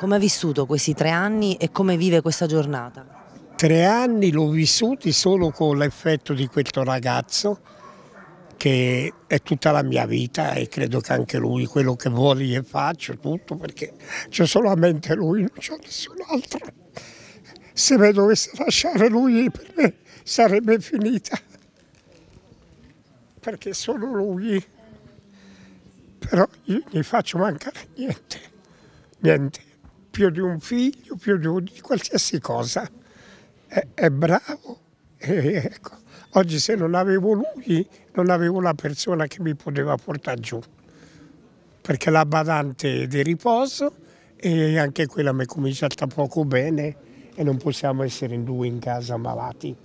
Come ha vissuto questi tre anni e come vive questa giornata? Tre anni l'ho vissuti solo con l'effetto di questo ragazzo che è tutta la mia vita e credo che anche lui, quello che vuole io faccio, tutto perché c'è solamente lui, non c'è nessun altro. Se me dovesse lasciare lui per me sarebbe finita, perché solo lui, però io gli faccio mancare niente, niente più di un figlio, più di, un, di qualsiasi cosa. È, è bravo. E, ecco, oggi se non avevo lui, non avevo la persona che mi poteva portare giù, perché la badante è di riposo e anche quella mi è cominciata poco bene e non possiamo essere in due in casa malati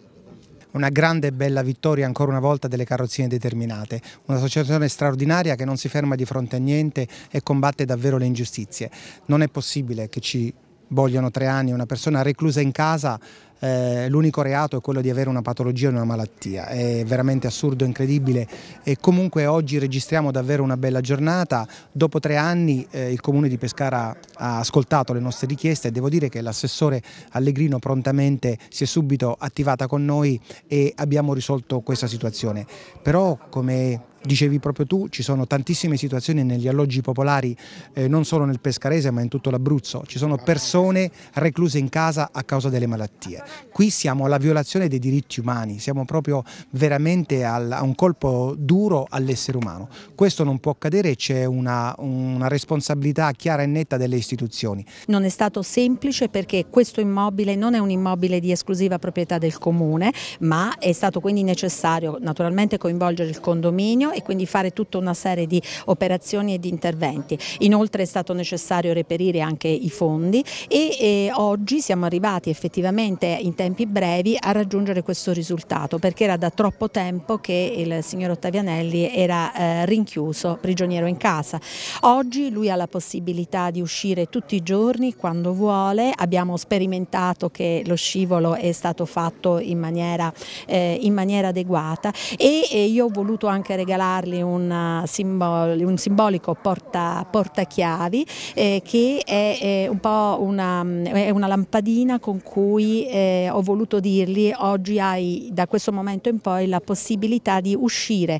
una grande e bella vittoria ancora una volta delle carrozzine determinate, un'associazione straordinaria che non si ferma di fronte a niente e combatte davvero le ingiustizie. Non è possibile che ci vogliono tre anni una persona reclusa in casa eh, l'unico reato è quello di avere una patologia o una malattia. È veramente assurdo, incredibile e comunque oggi registriamo davvero una bella giornata. Dopo tre anni eh, il Comune di Pescara ha ascoltato le nostre richieste e devo dire che l'assessore Allegrino prontamente si è subito attivata con noi e abbiamo risolto questa situazione. Però come dicevi proprio tu, ci sono tantissime situazioni negli alloggi popolari, eh, non solo nel Pescarese ma in tutto l'Abruzzo, ci sono persone recluse in casa a causa delle malattie. Qui siamo alla violazione dei diritti umani, siamo proprio veramente al, a un colpo duro all'essere umano. Questo non può accadere, c'è una, una responsabilità chiara e netta delle istituzioni. Non è stato semplice perché questo immobile non è un immobile di esclusiva proprietà del comune, ma è stato quindi necessario naturalmente coinvolgere il condominio e quindi fare tutta una serie di operazioni e di interventi. Inoltre è stato necessario reperire anche i fondi e, e eh, oggi siamo arrivati effettivamente in tempi brevi a raggiungere questo risultato perché era da troppo tempo che il signor Ottavianelli era eh, rinchiuso, prigioniero in casa. Oggi lui ha la possibilità di uscire tutti i giorni quando vuole, abbiamo sperimentato che lo scivolo è stato fatto in maniera, eh, in maniera adeguata e, e, io ho voluto anche regalargli un, eh, simbol, un simbolico porta, portachiavi eh, che è, è, un po' una, una lampadina con cui eh, eh, ho voluto dirgli oggi hai da questo momento in poi la possibilità di uscire